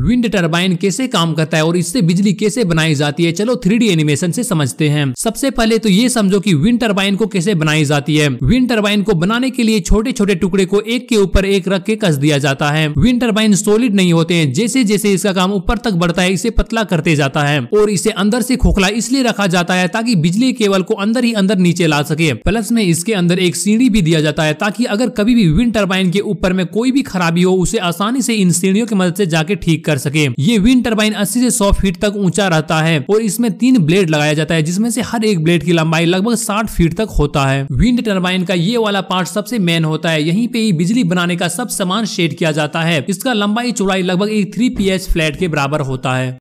wind turbine कैसे काम करता है और इससे बिजली कैसे बनाई जाती है चलो थ्री एनिमेशन से समझते हैं सबसे पहले तो ये समझो कि विंड टरबाइन को कैसे बनाई जाती है विंड टरबाइन को बनाने के लिए छोटे छोटे टुकड़े को एक के ऊपर एक रख के कस दिया जाता है विंड टरबाइन सॉलिड नहीं होते हैं जैसे जैसे इसका काम ऊपर तक बढ़ता है इसे पतला करते जाता है और इसे अंदर से खोखला इसलिए रखा जाता है ताकि बिजली केवल को अंदर ही अंदर नीचे ला सके प्लस में इसके अंदर एक सीढ़ी भी दिया जाता है ताकि अगर कभी भी विंड टर्बाइन के ऊपर में कोई भी खराबी हो उसे आसानी से इन सीढ़ियों की मदद से जाके ठीक ठीक कर सके ये विंड टर्बाइन अस्सी ऐसी सौ फीट तक ऊंचा रहता है और इसमें तीन ब्लेड लगाया जाता है जिसमें से हर एक ब्लेड की लंबाई लगभग साठ फीट तक होता है विंड टर्बाइन का ये वाला पार्ट सबसे मेन होता है यहीं पे ही बिजली बनाने का सब सामान शेड किया जाता है इसका लंबाई चौड़ाई लगभग एक थ्री पी फ्लैट के बराबर होता है